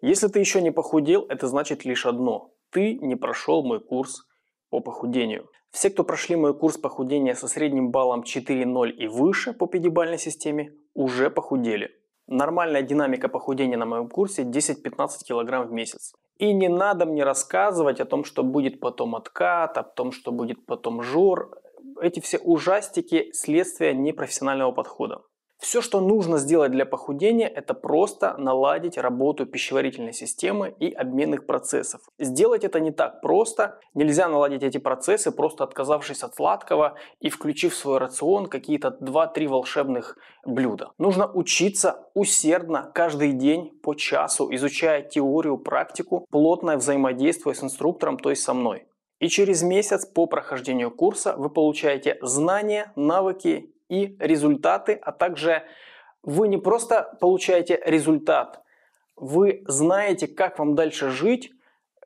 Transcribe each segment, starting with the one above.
Если ты еще не похудел, это значит лишь одно. Ты не прошел мой курс по похудению. Все, кто прошли мой курс похудения со средним баллом 4.0 и выше по пятибалльной системе, уже похудели. Нормальная динамика похудения на моем курсе 10-15 кг в месяц. И не надо мне рассказывать о том, что будет потом откат, о том, что будет потом жор. Эти все ужастики – следствие непрофессионального подхода. Все, что нужно сделать для похудения, это просто наладить работу пищеварительной системы и обменных процессов. Сделать это не так просто. Нельзя наладить эти процессы, просто отказавшись от сладкого и включив в свой рацион какие-то 2-3 волшебных блюда. Нужно учиться усердно каждый день по часу, изучая теорию, практику, плотное взаимодействие с инструктором, то есть со мной. И через месяц по прохождению курса вы получаете знания, навыки и результаты, а также вы не просто получаете результат, вы знаете, как вам дальше жить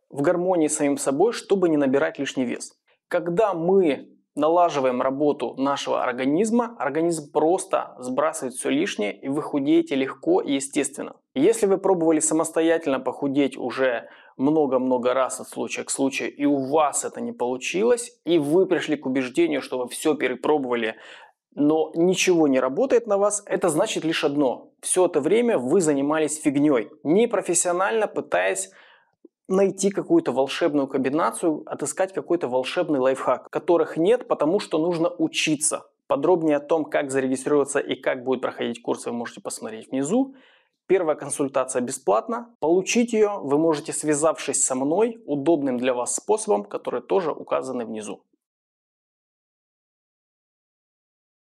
в гармонии с самим собой, чтобы не набирать лишний вес. Когда мы налаживаем работу нашего организма, организм просто сбрасывает все лишнее, и вы худеете легко и естественно. Если вы пробовали самостоятельно похудеть уже много-много раз от случая к случаю, и у вас это не получилось, и вы пришли к убеждению, что вы все перепробовали, но ничего не работает на вас, это значит лишь одно. Все это время вы занимались фигней, непрофессионально пытаясь найти какую-то волшебную комбинацию, отыскать какой-то волшебный лайфхак, которых нет, потому что нужно учиться. Подробнее о том, как зарегистрироваться и как будет проходить курс, вы можете посмотреть внизу. Первая консультация бесплатна. Получить ее вы можете, связавшись со мной удобным для вас способом, который тоже указаны внизу.